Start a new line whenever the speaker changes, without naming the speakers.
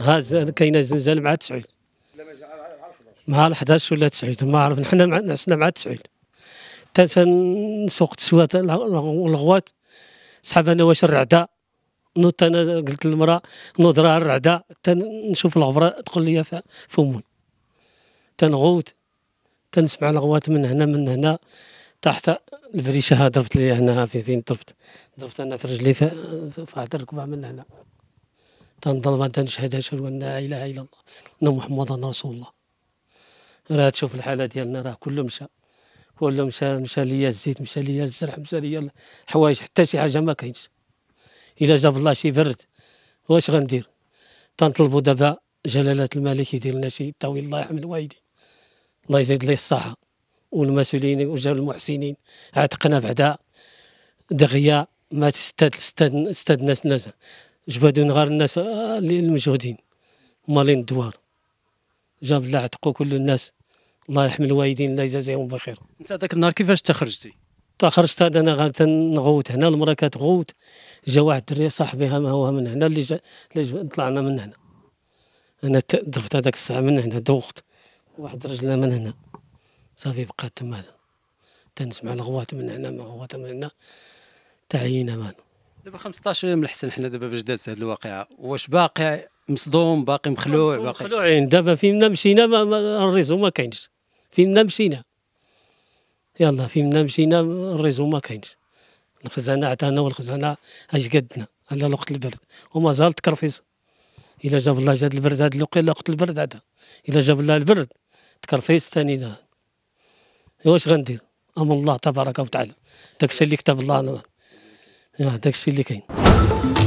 هاز كاينه زلزال مع تسعود مع الحداش 11 ولا تسعود ما عرفنا حنا نعسنا مع تسعود تنسوق تسوات الغوات صحاب انا واش الرعده نوت انا قلت للمراه نوض راه الرعده تنشوف الغبره تقول لي فمي تنغوت تنسمع الغوات من هنا من هنا تحت البريشه ضربت لي هنا في فين ضربت ضربت انا في رجلي في, في الركبه من هنا تنظلم أن تنشهد أشهد أن لا إله إلا الله أن محمدا رسول الله راه تشوف الحالة ديالنا راه كله مشى كله مشى مشى ليا الزيت مشى ليا الزرع مشى ليا الحوايج حتى شي حاجة ما كاينش إلا جاب الله شي برد واش غندير تنطلبوا دابا جلالة الملك يدير لنا شي طويل الله يحمل والدي الله يزيد ليه الصحة والمسؤولين وجاب المحسنين عتقنا بعدا دغيا ما ستاد ستاد استاد ناس ناس جبدون غير الناس آه، اللي المجهودين مالين الدوار جاب الله عتقو كل الناس الله يحمي الوالدين الله يجازيهم بخير انت ذاك النهار كيفاش تخرجتي تا خرجت انا غير تنغوت هنا المرا كتغوت جا واحد الدري صاحبي ما هو من هنا اللي جا اللي طلعنا من هنا انا ضربت هذاك الساعه من هنا دوخت واحد رجله من هنا صافي بقات تما تنسمع الغوات من هنا ما غوات من هنا تعيينا مالو دابا 15 يوم الحسن حنا دابا باش دازت هذه الواقعه واش باقي مصدوم باقي مخلوع باقي مخلوعين دابا فينا مشينا الريزو ما كاينش فينا مشينا يلا فينا مشينا الريزو ما كاينش الخزانه عطانا والخزانه اش قدنا على وقت البرد وما زال تكرفص الا جاب الله جاد البرد هذا الوقت وقت البرد هذا الا جاب الله البرد تكرفيس ثاني واش غندير امر الله تبارك وتعالى داك الشيء اللي كتب الله داكشي اللي كاين